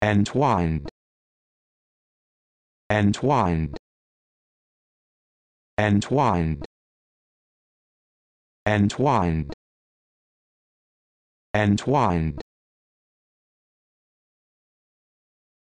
entwined entwined entwined entwined entwined